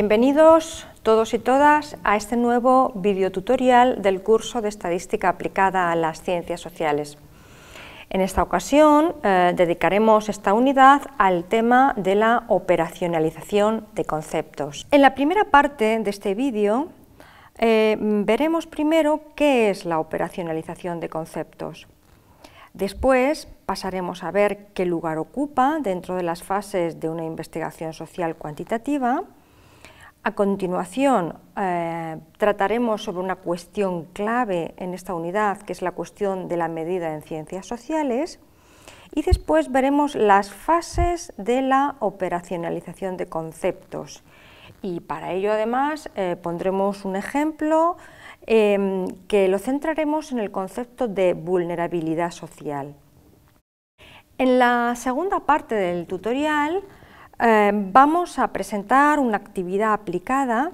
Bienvenidos todos y todas a este nuevo videotutorial del curso de Estadística aplicada a las Ciencias Sociales. En esta ocasión eh, dedicaremos esta unidad al tema de la operacionalización de conceptos. En la primera parte de este vídeo eh, veremos primero qué es la operacionalización de conceptos. Después pasaremos a ver qué lugar ocupa dentro de las fases de una investigación social cuantitativa a continuación, eh, trataremos sobre una cuestión clave en esta unidad, que es la cuestión de la medida en ciencias sociales, y después veremos las fases de la operacionalización de conceptos. Y para ello, además, eh, pondremos un ejemplo em, que lo centraremos en el concepto de vulnerabilidad social. En la segunda parte del tutorial, Em, vamos a presentar una actividad aplicada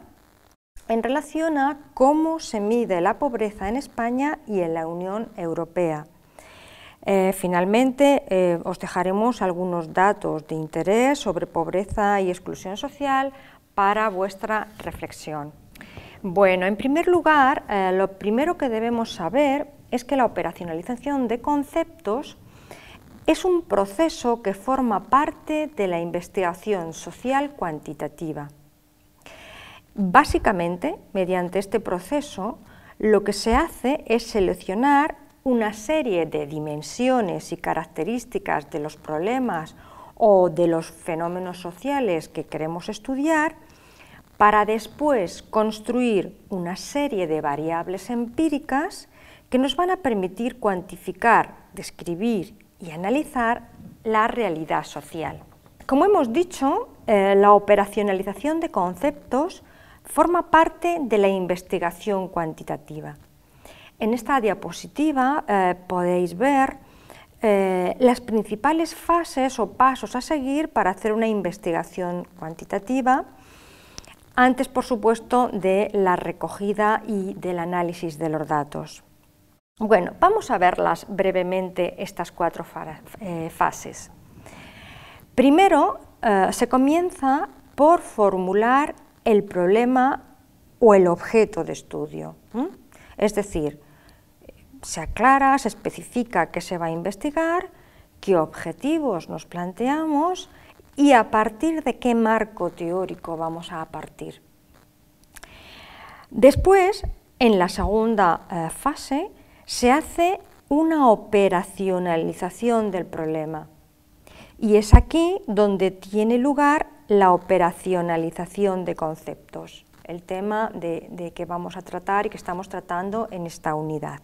en relación a cómo se mide la pobreza en España y en la Unión Europea. Eh, finalmente, eh, os dejaremos algunos datos de interés sobre pobreza y exclusión social para vuestra reflexión. Bueno, en primer lugar, eh, lo primero que debemos saber es que la operacionalización de conceptos es un proceso que forma parte de la investigación social cuantitativa. Básicamente, mediante este proceso, lo que se hace es seleccionar una serie de dimensiones y características de los problemas o de los fenómenos sociales que queremos estudiar para después construir una serie de variables empíricas que nos van a permitir cuantificar, describir y analizar la realidad social. Como hemos dicho, eh, la operacionalización de conceptos forma parte de la investigación cuantitativa. En esta diapositiva eh, podéis ver eh, las principales fases o pasos a seguir para hacer una investigación cuantitativa, antes por supuesto de la recogida y del análisis de los datos. Bueno, vamos a verlas brevemente estas cuatro eh, fases. Primero, eh, se comienza por formular el problema o el objeto de estudio. Es decir, se aclara, se especifica qué se va a investigar, qué objetivos nos planteamos y a partir de qué marco teórico vamos a partir. Después, en la segunda eh, fase, se hace una operacionalización del problema. Y es aquí donde tiene lugar la operacionalización de conceptos, el tema de, que vamos a tratar y que estamos tratando en esta unidad.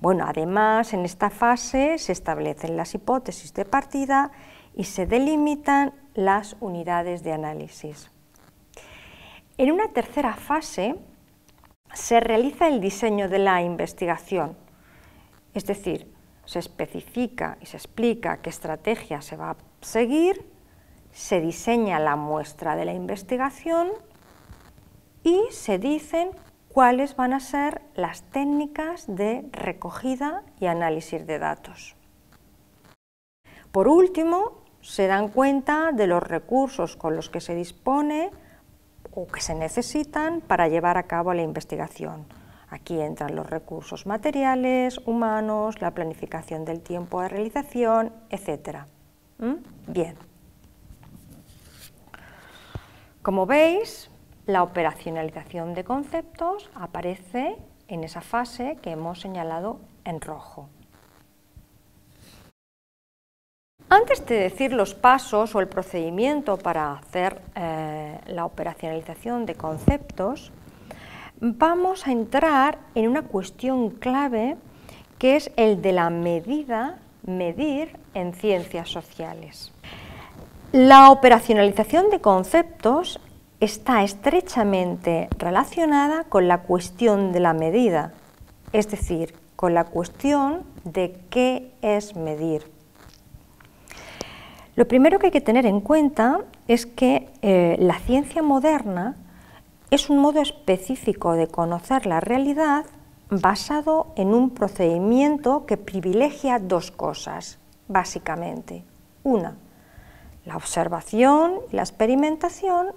Bueno, además, en esta fase se establecen las hipótesis de partida y se delimitan las unidades de análisis. En una tercera fase, se realiza el diseño de la investigación, es decir, se especifica y se explica qué estrategia se va a seguir, se diseña la muestra de la investigación y se dicen cuáles van a ser las técnicas de recogida y análisis de datos. Por último, se dan cuenta de los recursos con los que se dispone o que se necesitan para llevar a cabo la investigación. Aquí entran los recursos materiales, humanos, la planificación del tiempo de realización, etc. ¿Mm? Bien. Como veis, la operacionalización de conceptos aparece en esa fase que hemos señalado en rojo. Antes de decir los pasos o el procedimiento para hacer eh, la operacionalización de conceptos, vamos a entrar en una cuestión clave que es el de la medida, medir en ciencias sociales. La operacionalización de conceptos está estrechamente relacionada con la cuestión de la medida, es decir, con la cuestión de qué es medir. Lo primero que hay que tener en cuenta es que eh, la ciencia moderna es un modo específico de conocer la realidad basado en un procedimiento que privilegia dos cosas, básicamente. Una, la observación y la experimentación,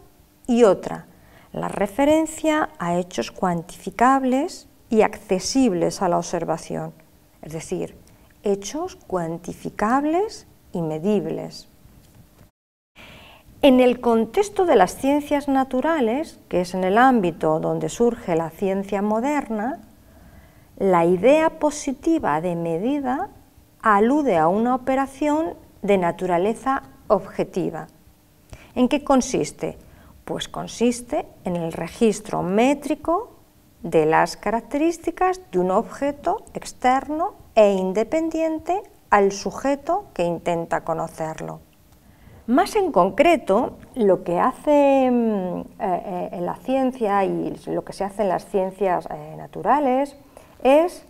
y otra, la referencia a hechos cuantificables y accesibles a la observación, es decir, hechos cuantificables y medibles. En el contexto de las ciencias naturales, que es en el ámbito donde surge la ciencia moderna, la idea positiva de medida alude a una operación de naturaleza objetiva. ¿En qué consiste? Pues consiste en el registro métrico de las características de un objeto externo e independiente al sujeto que intenta conocerlo. Más en concreto, lo que hace mm, eh, eh, en la ciencia y lo que se hace en las ciencias eh, naturales es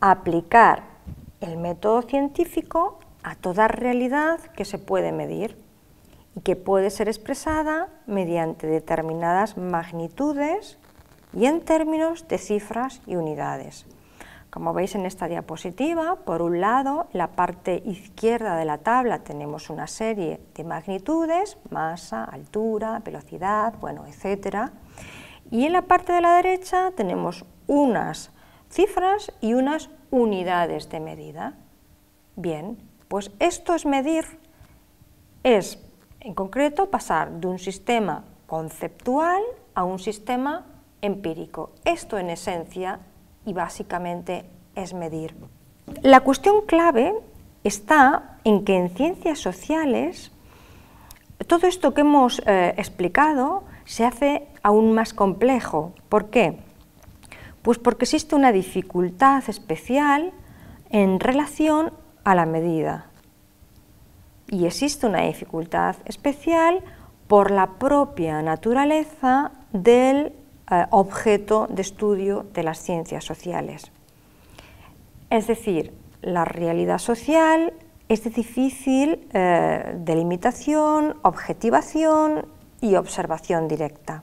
aplicar el método científico a toda realidad que se puede medir y que puede ser expresada mediante determinadas magnitudes y en términos de cifras y unidades. Como veis en esta diapositiva, por un lado, en la parte izquierda de la tabla tenemos una serie de magnitudes, masa, altura, velocidad, bueno, etc. Y en la parte de la derecha tenemos unas cifras y unas unidades de medida. Bien, pues esto es medir, es en concreto pasar de un sistema conceptual a un sistema empírico. Esto en esencia y básicamente es medir. La cuestión clave está en que en ciencias sociales todo esto que hemos eh, explicado se hace aún más complejo. ¿Por qué? Pues porque existe una dificultad especial en relación a la medida. Y existe una dificultad especial por la propia naturaleza del eh, objeto de estudio de las ciencias sociales. Es decir, la realidad social es difícil de eh, delimitación, objetivación y observación directa.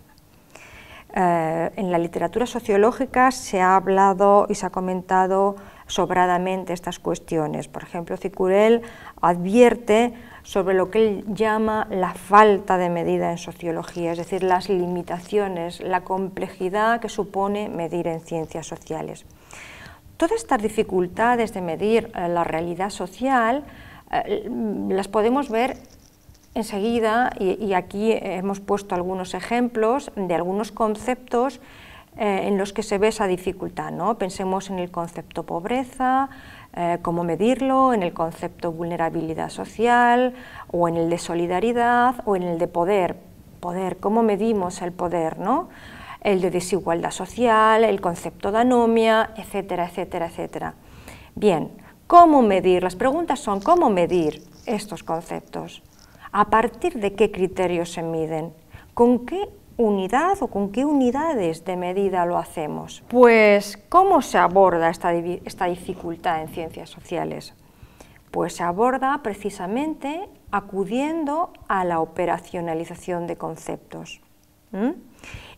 Eh, en la literatura sociológica se ha hablado y se ha comentado sobradamente estas cuestiones. Por ejemplo, Cicurel advierte sobre lo que él llama la falta de medida en sociología, es decir, las limitaciones, la complejidad que supone medir en ciencias sociales. Todas estas dificultades de medir eh, la realidad social eh, las podemos ver enseguida, y, aquí hemos puesto algunos ejemplos de algunos conceptos eh, en los que se ve esa dificultad. ¿no? Pensemos en el concepto pobreza, eh, cómo medirlo, en el concepto vulnerabilidad social o en el de solidaridad o en el de poder. Poder, cómo medimos el poder, El de desigualdad social, el concepto de anomia, etcétera, etcétera, etcétera. Bien, ¿cómo medir? Las preguntas son cómo medir estos conceptos, a partir de qué criterios se miden, con qué unidad o con qué unidades de medida lo hacemos? Pues, ¿cómo se aborda esta, dificultad en ciencias sociales? Pues se aborda precisamente acudiendo a la operacionalización de conceptos.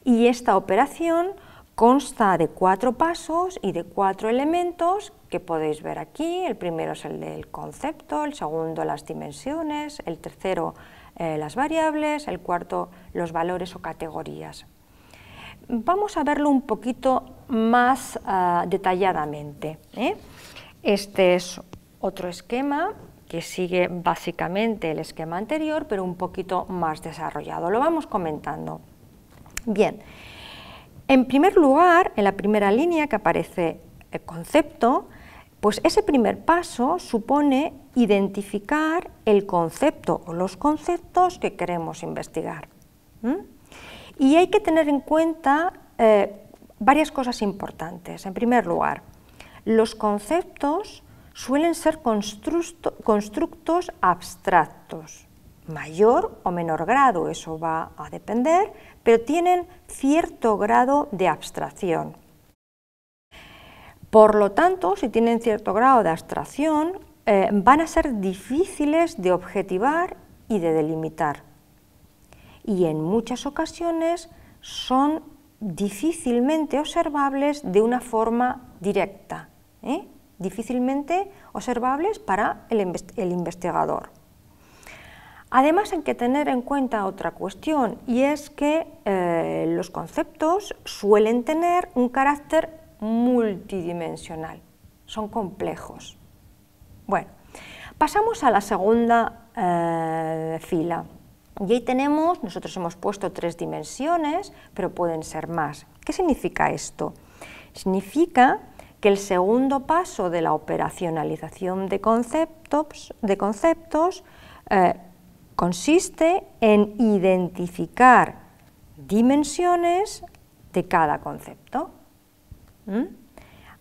Y esta operación consta de cuatro pasos y de cuatro elementos que podéis ver aquí. El primero es el del concepto, el segundo las dimensiones, el tercero eh, las variables, el cuarto los valores o categorías. Vamos a verlo un poquito más ah, detalladamente. ¿eh? Este es otro esquema que sigue básicamente el esquema anterior, pero un poquito más desarrollado. Lo vamos comentando. Bien, en primer lugar, en la primera línea que aparece el concepto, pues ese primer paso supone identificar el concepto o los conceptos que queremos investigar. Y hay que tener en cuenta eh, varias cosas importantes. En primer lugar, los conceptos suelen ser constructos abstractos, mayor o menor grado, eso va a depender, pero tienen cierto grado de abstracción. Por lo tanto, si tienen cierto grado de abstracción, eh, van a ser difíciles de objetivar y de delimitar. Y en muchas ocasiones son difícilmente observables de una forma directa, ¿eh? difícilmente observables para el, investigador. Además hay que tener en cuenta otra cuestión y es que eh, los conceptos suelen tener un carácter multidimensional, son complejos. Bueno, pasamos a la segunda eh, fila. Y ahí tenemos, nosotros hemos puesto tres dimensiones, pero pueden ser más. ¿Qué significa esto? Significa que el segundo paso de la operacionalización de conceptos, de conceptos eh, consiste en identificar dimensiones de cada concepto. ¿Mm?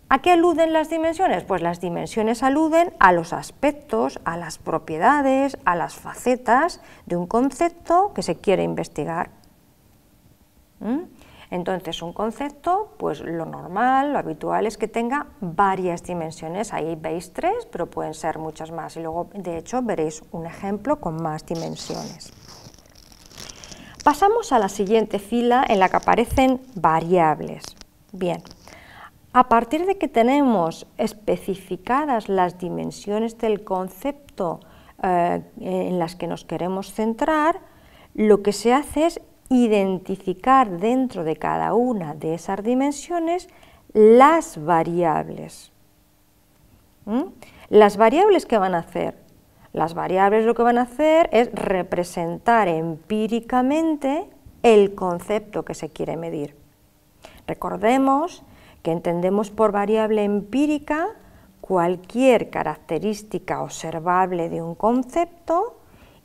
¿A qué aluden las dimensiones? Pues las dimensiones aluden a los aspectos, a las propiedades, a las facetas de un concepto que se quiere investigar. ¿Mm? Entonces, un concepto, pues lo normal, lo habitual es que tenga varias dimensiones. Ahí veis tres, pero pueden ser muchas más. Y luego, de hecho, veréis un ejemplo con más dimensiones. Pasamos a la siguiente fila en la que aparecen variables. Bien. A partir de que tenemos especificadas las dimensiones del concepto eh, en las que nos queremos centrar, lo que se hace es identificar dentro de cada una de esas dimensiones las variables. ¿Mm? Las variables que van a hacer. Las variables lo que van a hacer es representar empíricamente el concepto que se quiere medir. Recordemos que entendemos por variable empírica cualquier característica observable de un concepto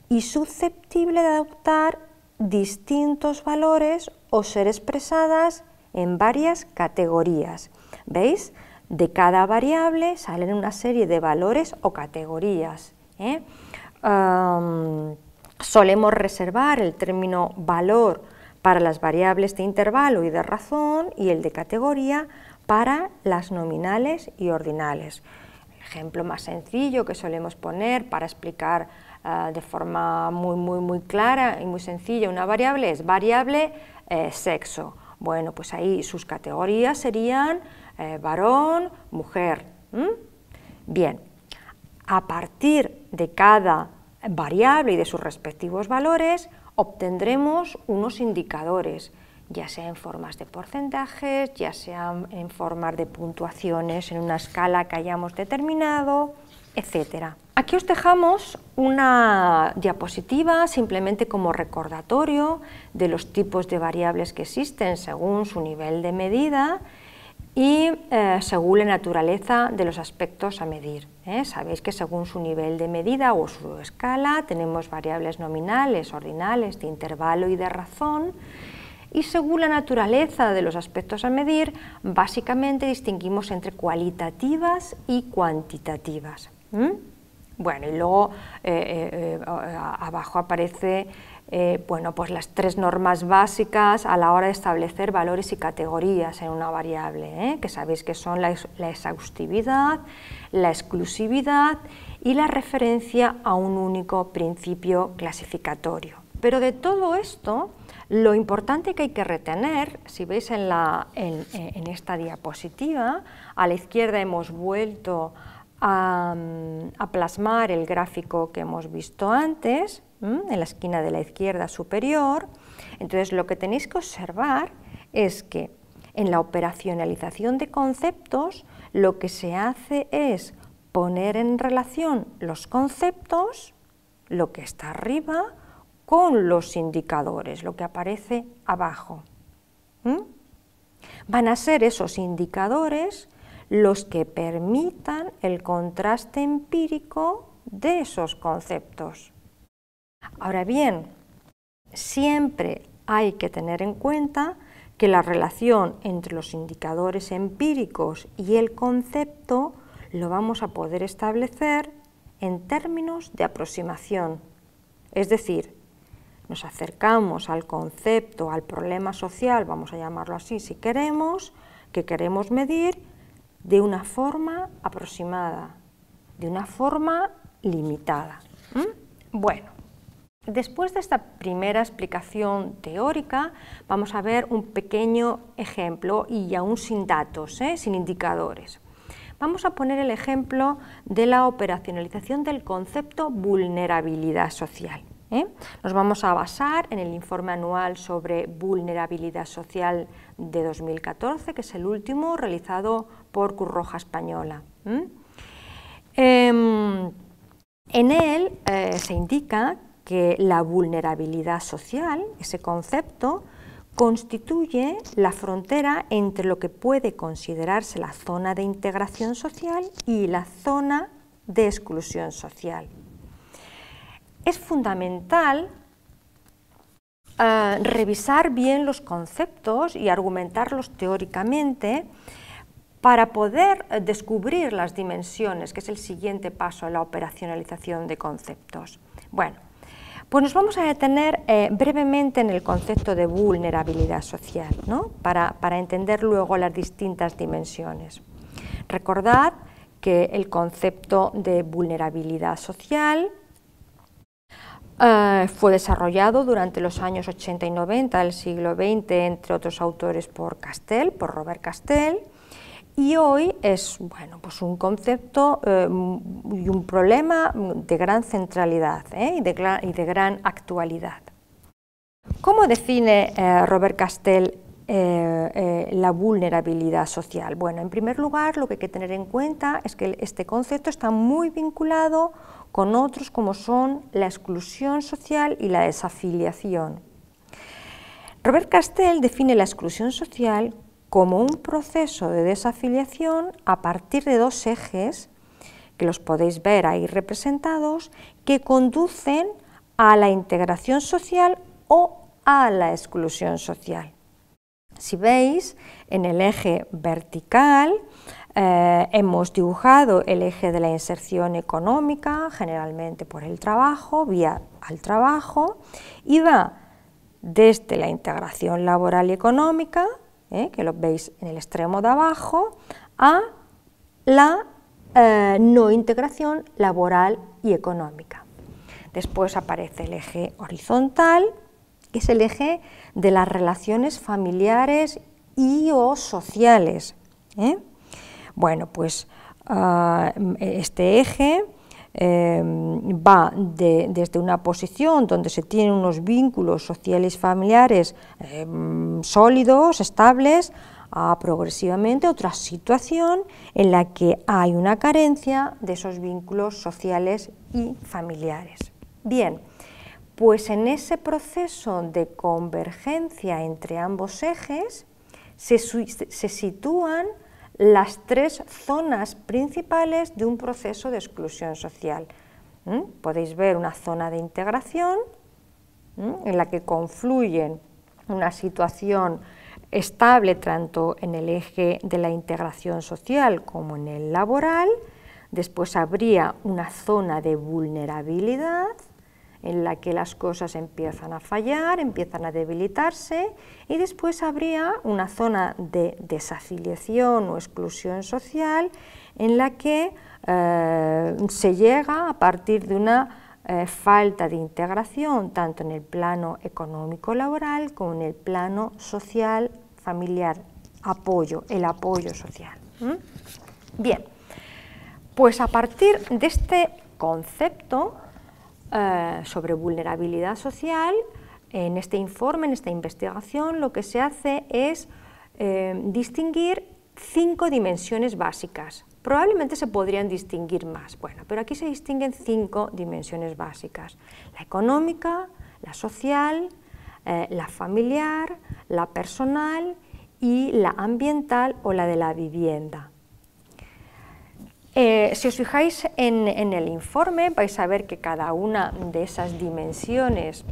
y susceptible de adoptar distintos valores o ser expresadas en varias categorías. ¿Veis? De cada variable salen una serie de valores o categorías. ¿eh? solemos reservar el término valor para las variables de intervalo y de razón y el de categoría para las nominales y ordinales. El ejemplo más sencillo que solemos poner para explicar eh, de forma muy, muy, muy clara y muy sencilla una variable es variable eh, sexo. Bueno, pues ahí sus categorías serían eh, varón, mujer. Bien, a partir de cada variable y de sus respectivos valores obtendremos unos indicadores ya sea en formas de porcentajes, ya sea en formas de puntuaciones en una escala que hayamos determinado, etc. Aquí os dejamos una diapositiva simplemente como recordatorio de los tipos de variables que existen según su nivel de medida y eh, según la naturaleza de los aspectos a medir. ¿eh? Sabéis que según su nivel de medida o su escala tenemos variables nominales, ordinales, de intervalo y de razón y según la naturaleza de los aspectos a medir, básicamente distinguimos entre cualitativas y cuantitativas. Bueno, y luego eh, eh, eh, abajo aparece bueno, pues las tres normas básicas a la hora de establecer valores y categorías en una variable, que sabéis que son la, exhaustividad, la exclusividad y la referencia a un único principio clasificatorio. Pero de todo esto lo importante que hay que retener, si veis en, eh, esta diapositiva, a la izquierda hemos vuelto a, mm, plasmar el gráfico que hemos visto antes, en la esquina de la izquierda superior. Entonces lo que tenéis que observar es que en la operacionalización de conceptos lo que se hace es poner en relación los conceptos, lo que está arriba, con los indicadores, lo que aparece abajo. Van a ser esos indicadores los que permitan el contraste empírico de esos conceptos. Ahora bien, siempre hay que tener en cuenta que la relación entre los indicadores empíricos y el concepto lo vamos a poder establecer en términos de aproximación, es decir, nos acercamos al concepto, al problema social, vamos a llamarlo así si queremos, que queremos medir de una forma aproximada, de una forma limitada. Bueno, después de esta primera explicación teórica, vamos a ver un pequeño ejemplo y aún sin datos, ¿eh? sin indicadores. Vamos a poner el ejemplo de la operacionalización del concepto vulnerabilidad social. ¿eh? Nos vamos a basar en el informe anual sobre vulnerabilidad social de 2014, que es el último realizado por Cruz Roja Española. Em, en él eh, se indica que la vulnerabilidad social, ese concepto, constituye la frontera entre lo que puede considerarse la zona de integración social y la zona de exclusión social es fundamental eh, revisar bien los conceptos y argumentarlos teóricamente para poder eh, descubrir las dimensiones, que es el siguiente paso en la operacionalización de conceptos. Bueno, pues nos vamos a detener eh, brevemente en el concepto de vulnerabilidad social, ¿no? para, para, entender luego las distintas dimensiones. Recordad que el concepto de vulnerabilidad social Ah, fue desarrollado durante los años 80 y 90 del siglo XX, entre otros autores, por Castell, por Robert Castell, y hoy es bueno, pues un concepto eh, y un problema de gran centralidad eh, y, de, gran actualidad. ¿Cómo define eh, Robert Castell eh, eh, la vulnerabilidad social? Bueno, en primer lugar, lo que hay que tener en cuenta es que este concepto está muy vinculado con otros como son la exclusión social y la desafiliación. Robert Castell define la exclusión social como un proceso de desafiliación a partir de dos ejes, que los podéis ver ahí representados, que conducen a la integración social o a la exclusión social. Si veis, en el eje vertical eh, hemos dibujado el eje de la inserción económica, generalmente por el trabajo, vía al trabajo, y va desde la integración laboral y económica, eh, que lo veis en el extremo de abajo, a la eh, no integración laboral y económica. Después aparece el eje horizontal, que es el eje de las relaciones familiares y o sociales. ¿eh? Bueno, pues ah, este eje em, va desde una posición donde se tienen unos vínculos sociales familiares em, sólidos, estables, a progresivamente otra situación en la que hay una carencia de esos vínculos sociales y familiares. Bien. Pues en ese proceso de convergencia entre ambos ejes se, sitúan las tres zonas principales de un proceso de exclusión social. ¿Mm? Podéis ver una zona de integración ¿Mm? en la que confluyen una situación estable tanto en el eje de la integración social como en el laboral, después habría una zona de vulnerabilidad en la que las cosas empiezan a fallar, empiezan a debilitarse y después habría una zona de desafiliación o exclusión social en la que eh, se llega a partir de una eh, falta de integración tanto en el plano económico-laboral como en el plano social, familiar, apoyo, el apoyo social. Bien, pues a partir de este concepto eh, sobre vulnerabilidad social, en este informe, en esta investigación, lo que se hace es eh, distinguir cinco dimensiones básicas. Probablemente se podrían distinguir más, bueno, pero aquí se distinguen cinco dimensiones básicas. La económica, la social, eh, la familiar, la personal y la ambiental o la de la vivienda. Eh, si os fijáis en, el informe, vais a ver que cada una de esas dimensiones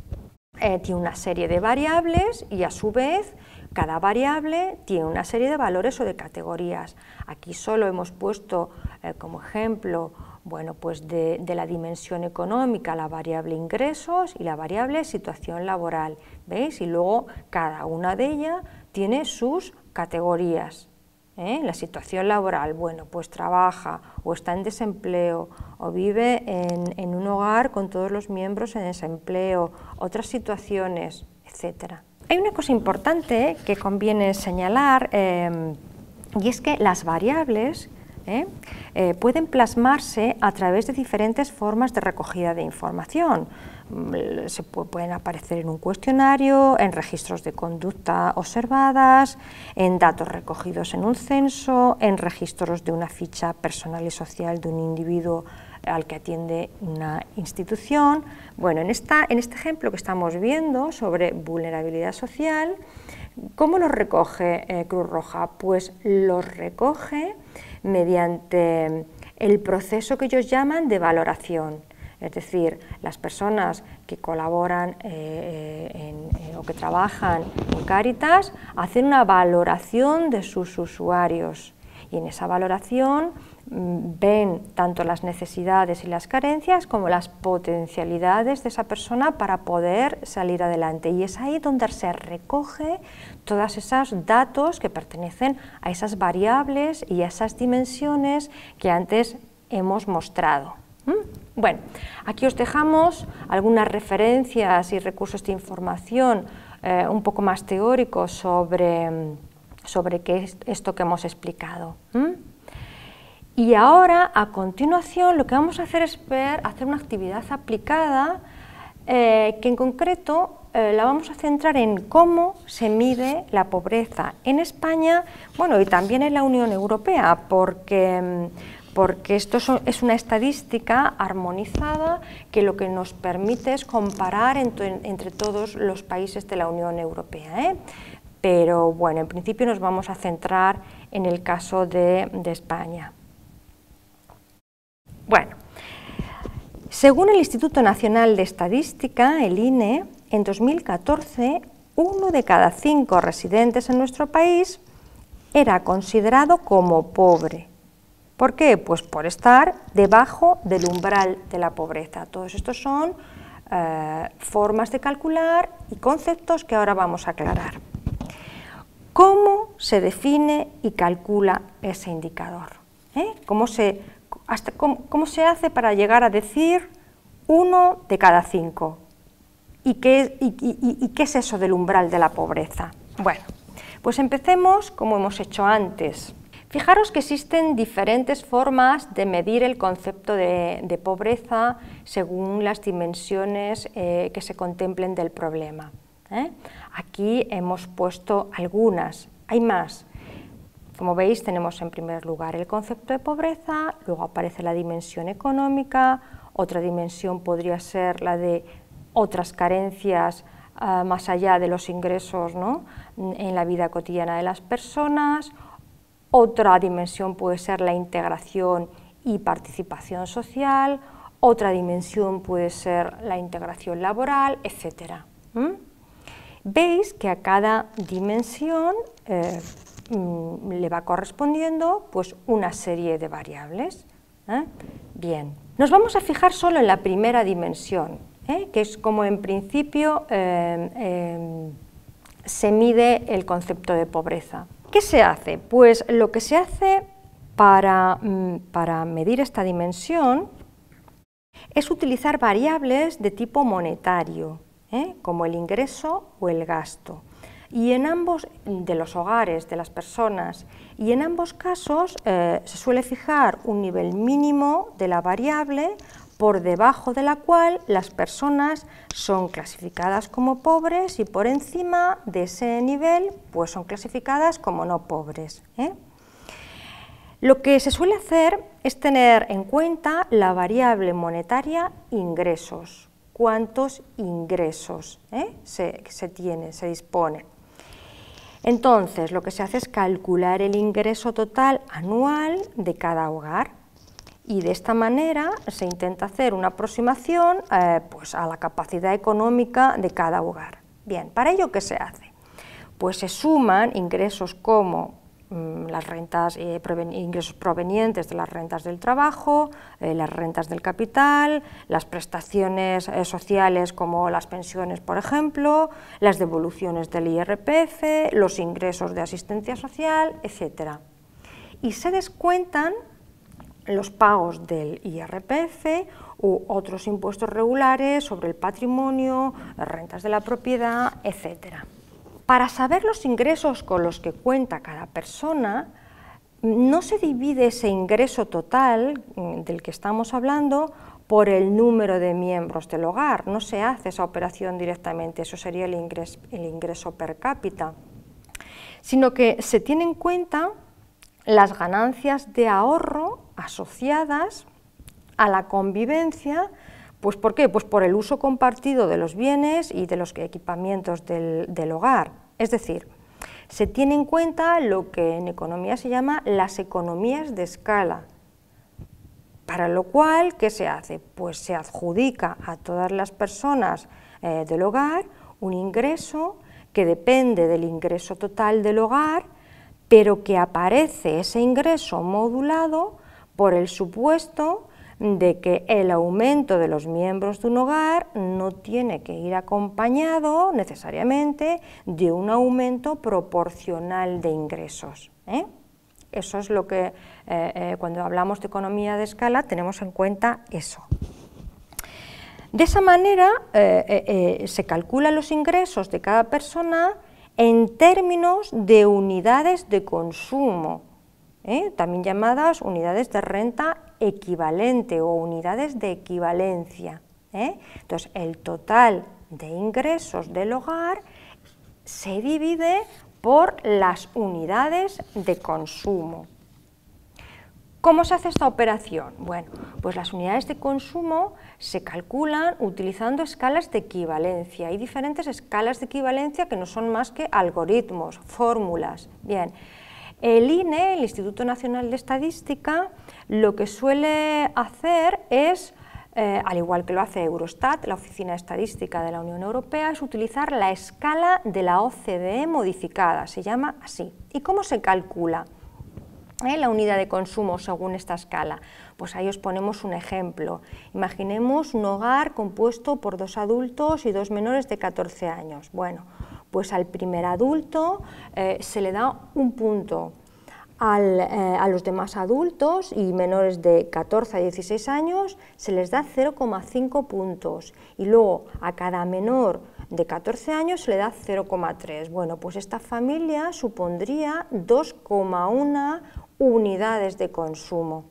eh, tiene una serie de variables y a su vez cada variable tiene una serie de valores o de categorías. Aquí solo hemos puesto eh, como ejemplo pues de, de, la dimensión económica, la variable ingresos y la variable situación laboral. ¿Veis? Y luego cada una de ellas tiene sus categorías. ¿eh? la situación laboral, bueno, pues trabaja o está en desempleo o vive en, un hogar con todos los miembros en desempleo, otras situaciones, etc. Hay una cosa importante que conviene señalar em, y es que las variables ¿eh? Eh, pueden plasmarse a través de diferentes formas de recogida de información. Mm, se pueden aparecer en un cuestionario, en registros de conducta observadas, en datos recogidos en un censo, en registros de una ficha personal y social de un individuo al que atiende una institución. Bueno, en, este ejemplo que estamos viendo sobre vulnerabilidad social, ¿cómo los recoge eh, Cruz Roja? Pues los recoge mediante el proceso que ellos llaman de valoración. Es decir, las personas que colaboran eh, eh, eh, o que trabajan en Cáritas hacen una valoración de sus usuarios y en esa valoración Mm, ven tanto las necesidades y las carencias como las potencialidades de esa persona para poder salir adelante. Y es ahí donde se recoge todos esos datos que pertenecen a esas variables y a esas dimensiones que antes hemos mostrado. Bueno, aquí os dejamos algunas referencias y recursos de información eh, un poco más teóricos sobre, mm, sobre esto que hemos explicado. Y ahora, a continuación, lo que vamos a hacer es hacer una actividad aplicada eh, que en concreto eh, la vamos a centrar en cómo se mide la pobreza en España, bueno, y también en la Unión Europea, porque, mm, esto es una estadística armonizada que lo que nos permite es comparar entre, todos los países de la Unión Europea. ¿eh? Pero bueno, en principio nos vamos a centrar en el caso de España. Bueno, según el Instituto Nacional de Estadística, el INE, en 2014, uno de cada cinco residentes en nuestro país era considerado como pobre. ¿Por qué? Pues por estar debajo del umbral de la pobreza. Todos estos son eh, formas de calcular y conceptos que ahora vamos a aclarar. ¿Cómo se define y calcula ese indicador? ¿Eh? ¿Cómo se cómo, se hace para llegar a decir uno de cada cinco. ¿Y qué, es eso del umbral de la pobreza? Bueno, pues empecemos como hemos hecho antes. Fijaros que existen diferentes formas de medir el concepto de, pobreza según las dimensiones eh, que se contemplen del problema. ¿eh? Aquí hemos puesto algunas, hay más, como veis, tenemos en primer lugar el concepto de pobreza, luego aparece la dimensión económica, otra dimensión podría ser la de otras carencias ah, más allá de los ingresos en la vida cotidiana de las personas, otra dimensión puede ser la integración y participación social, otra dimensión puede ser la integración laboral, etc. Veis que a cada dimensión eh, Mm, le va correspondiendo pues, una serie de variables. ¿eh? Bien, nos vamos a fijar solo en la primera dimensión, ¿eh? que es como en principio em, em, se mide el concepto de pobreza. ¿Qué se hace? Pues lo que se hace para, mm, medir esta dimensión es utilizar variables de tipo monetario, ¿eh? como el ingreso o el gasto. Y en ambos, de los hogares, de las personas, y en ambos casos eh, se suele fijar un nivel mínimo de la variable por debajo de la cual las personas son clasificadas como pobres y por encima de ese nivel pues son clasificadas como no pobres. ¿eh? Lo que se suele hacer es tener en cuenta la variable monetaria ingresos, cuántos ingresos eh, se, se tiene, se dispone. Entonces, lo que se hace es calcular el ingreso total anual de cada hogar y de esta manera se intenta hacer una aproximación eh, pues, a la capacidad económica de cada hogar. Bien, ¿para ello qué se hace? Pues se suman ingresos como Mm, las rentas, eh, ingresos provenientes de las rentas del trabajo, eh, las rentas del capital, las prestaciones eh, sociales como las pensiones, por ejemplo, las devoluciones del IRPF, los ingresos de asistencia social, etc. Y se descuentan los pagos del IRPF u otros impuestos regulares sobre el patrimonio, las rentas de la propiedad, etcétera. Para saber los ingresos con los que cuenta cada persona, no se divide ese ingreso total mm, del que estamos hablando por el número de miembros del hogar, no se hace esa operación directamente, eso sería el ingreso, per cápita, sino que se tiene en cuenta las ganancias de ahorro asociadas a la convivencia pues, ¿por qué? Pues por el uso compartido de los bienes y de los equipamientos del, hogar. Es decir, se tiene en cuenta lo que en economía se llama las economías de escala, para lo cual, ¿qué se hace? Pues se adjudica a todas las personas eh, del hogar un ingreso que depende del ingreso total del hogar, pero que aparece ese ingreso modulado por el supuesto de que el aumento de los miembros de un hogar no tiene que ir acompañado necesariamente de un aumento proporcional de ingresos. ¿eh? Eso es lo que eh, eh, cuando hablamos de economía de escala tenemos en cuenta eso. De esa manera se calculan los ingresos de cada persona en términos de unidades de consumo, también llamadas unidades de renta equivalente o unidades de equivalencia. ¿eh? Entonces, el total de ingresos del hogar se divide por las unidades de consumo. ¿Cómo se hace esta operación? Bueno, pues las unidades de consumo se calculan utilizando escalas de equivalencia. Hay diferentes escalas de equivalencia que no son más que algoritmos, fórmulas. Bien, el INE, el Instituto Nacional de Estadística, lo que suele hacer es, eh, al igual que lo hace Eurostat, la Oficina de Estadística de la Unión Europea, es utilizar la escala de la OCDE modificada, se llama así. ¿Y cómo se calcula? Eh, la unidad de consumo según esta escala. Pues ahí os ponemos un ejemplo. Imaginemos un hogar compuesto por dos adultos y dos menores de 14 años. Bueno, pues al primer adulto eh, se le da un punto. Eh, a los demás adultos y menores de 14 a 16 años se les da 0,5 puntos y luego a cada menor de 14 años se le da 0,3. Bueno, pues esta familia supondría 2,1 unidades de consumo.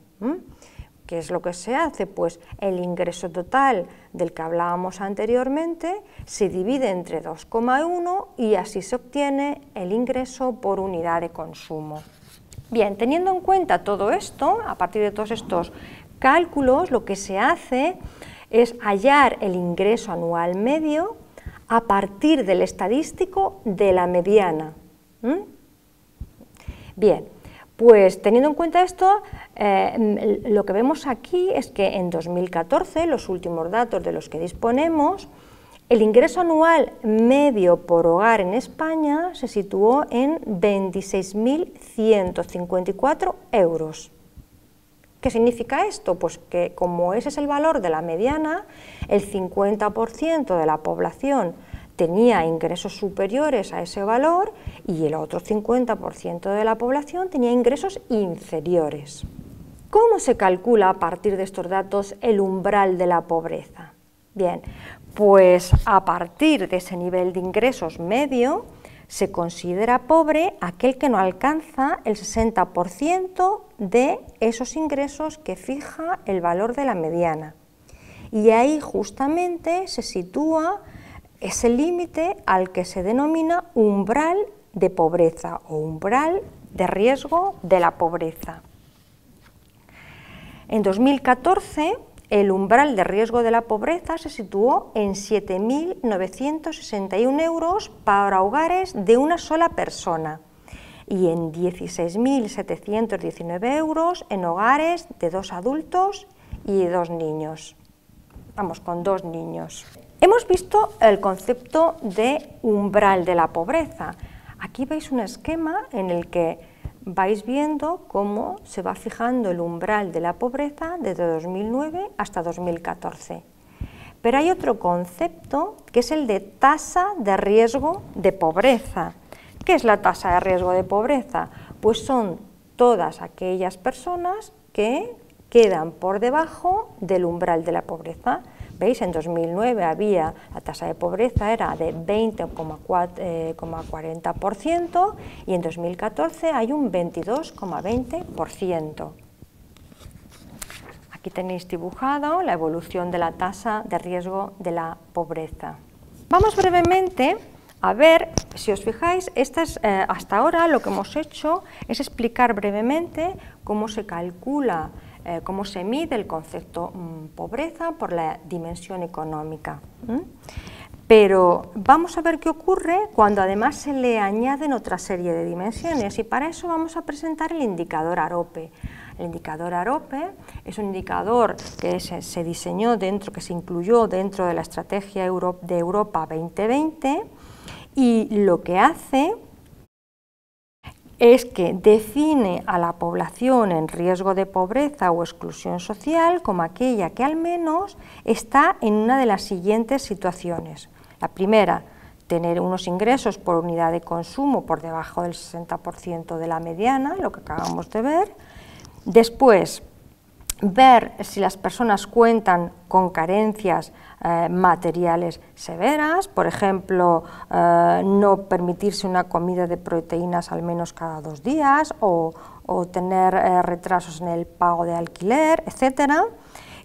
¿Qué es lo que se hace? Pues el ingreso total del que hablábamos anteriormente se divide entre 2,1 y así se obtiene el ingreso por unidad de consumo. Bien, teniendo en cuenta todo esto, a partir de todos estos cálculos, lo que se hace es hallar el ingreso anual medio a partir del estadístico de la mediana. Bien, pues teniendo en cuenta esto, eh, lo que vemos aquí es que en 2014, los últimos datos de los que disponemos, el ingreso anual medio por hogar en España se situó en 26.154 euros. ¿Qué significa esto? Pues que como ese es el valor de la mediana, el 50% de la población tenía ingresos superiores a ese valor y el otro 50% de la población tenía ingresos inferiores. ¿Cómo se calcula a partir de estos datos el umbral de la pobreza? Bien, pues a partir de ese nivel de ingresos medio se considera pobre aquel que no alcanza el 60% de esos ingresos que fija el valor de la mediana. Y ahí justamente se sitúa es el límite al que se denomina umbral de pobreza o umbral de riesgo de la pobreza. En 2014, el umbral de riesgo de la pobreza se situó en 7.961 euros para hogares de una sola persona y en 16.719 euros en hogares de dos adultos y dos niños. Vamos, con dos niños. Hemos visto el concepto de umbral de la pobreza. Aquí veis un esquema en el que vais viendo cómo se va fijando el umbral de la pobreza desde 2009 hasta 2014. Pero hay otro concepto que es el de tasa de riesgo de pobreza. ¿Qué es la tasa de riesgo de pobreza? Pues son todas aquellas personas que quedan por debajo del umbral de la pobreza. Veis, en 2009 había, la tasa de pobreza era de 20,40% eh, y en 2014 hay un 22,20%. Aquí tenéis dibujado la evolución de la tasa de riesgo de la pobreza. Vamos brevemente a ver, si os fijáis, estas, eh, hasta ahora lo que hemos hecho es explicar brevemente cómo se calcula eh, cómo se mide el concepto mm, pobreza por la dimensión económica. Pero vamos a ver qué ocurre cuando además se le añaden otra serie de dimensiones y para eso vamos a presentar el indicador AROPE. El indicador AROPE es un indicador que se, diseñó dentro, que se incluyó dentro de la Estrategia de Europa 2020 y lo que hace es que define a la población en riesgo de pobreza o exclusión social como aquella que al menos está en una de las siguientes situaciones. La primera, tener unos ingresos por unidad de consumo por debajo del 60% de la mediana, lo que acabamos de ver. Después, ver si las personas cuentan con carencias eh, materiales severas, por ejemplo, eh, no permitirse una comida de proteínas al menos cada dos días o, tener eh, retrasos en el pago de alquiler, etc.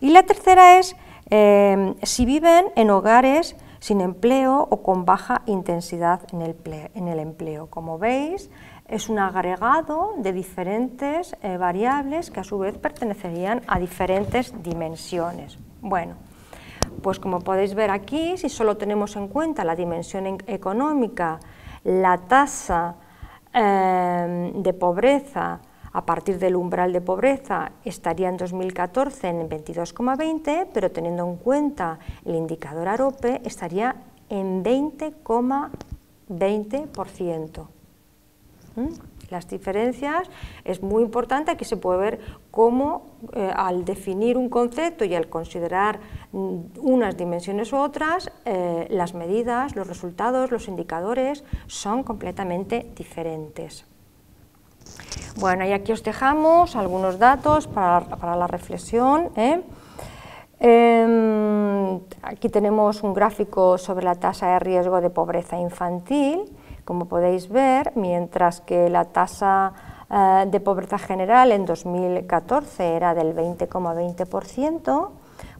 Y la tercera es em, si viven en hogares sin empleo o con baja intensidad en el empleo. Como veis, es un agregado de diferentes eh, variables que a su vez pertenecerían a diferentes dimensiones. Bueno, pues como podéis ver aquí, si solo tenemos en cuenta la dimensión económica, la tasa em, de pobreza, a partir del umbral de pobreza estaría en 2014 en 22,20, pero teniendo en cuenta el indicador AROPE estaría en 20,20%. Mm. Las diferencias es muy importante, aquí se puede ver cómo eh, al definir un concepto y al considerar mm, unas dimensiones u otras, eh, las medidas, los resultados, los indicadores son completamente diferentes. Bueno, y aquí os dejamos algunos datos para, la reflexión. ¿eh? Em, aquí tenemos un gráfico sobre la tasa de riesgo de pobreza infantil como podéis ver, mientras que la tasa eh, de pobreza general en 2014 era del 20,20%,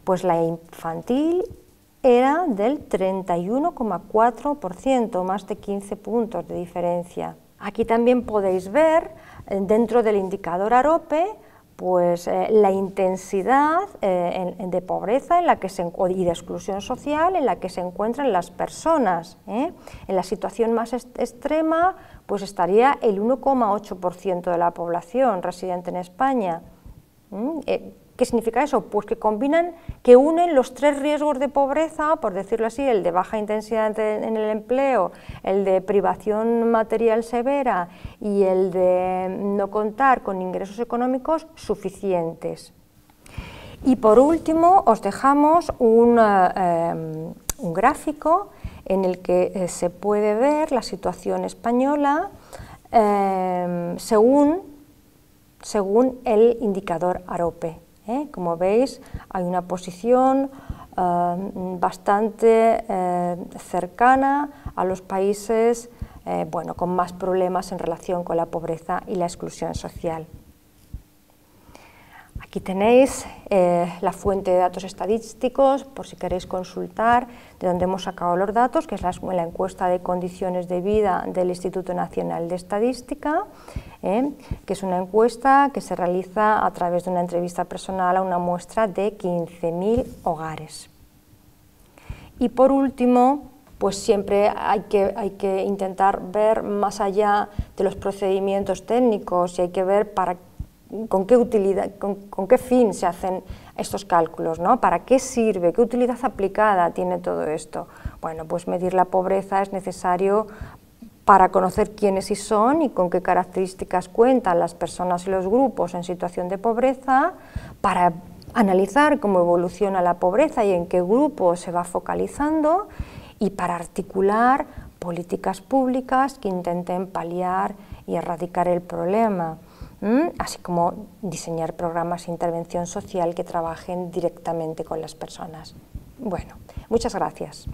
pues la infantil era del 31,4%, más de 15 puntos de diferencia. Aquí también podéis ver, eh, dentro del indicador AROPE, pues eh, la intensidad eh, de pobreza en la que se, y de exclusión social en la que se encuentran las personas. ¿eh? En la situación más extrema pues estaría el 1,8% de la población residente en España. ¿Qué significa eso? Pues que combinan, que unen los tres riesgos de pobreza, por decirlo así, el de baja intensidad en el empleo, el de privación material severa y el de no contar con ingresos económicos suficientes. Y por último, os dejamos un, eh, gráfico en el que eh, se puede ver la situación española eh, según, según el indicador AROPE. ¿eh? Como veis, hay una posición eh, bastante eh, cercana a los países con más problemas en relación con la pobreza y la exclusión social. Aquí tenéis eh, la fuente de datos estadísticos, por si queréis consultar, de dónde hemos sacado los datos, que es la, encuesta de condiciones de vida del Instituto Nacional de Estadística, ¿eh? que es una encuesta que se realiza a través de una entrevista personal a una muestra de 15.000 hogares. Y por último, pues siempre hay que, hay que intentar ver más allá de los procedimientos técnicos y hay que ver para qué con qué fin se hacen estos cálculos, ¿no? ¿Para qué sirve? ¿Qué utilidad aplicada tiene todo esto? Bueno, pues medir la pobreza es necesario para conocer quiénes y son y con qué características cuentan las personas y los grupos en situación de pobreza, para analizar cómo evoluciona la pobreza y en qué grupo se va focalizando y para articular políticas públicas que intenten paliar y erradicar el problema así como diseñar programas de intervención social que trabajen directamente con las personas. Bueno, muchas gracias.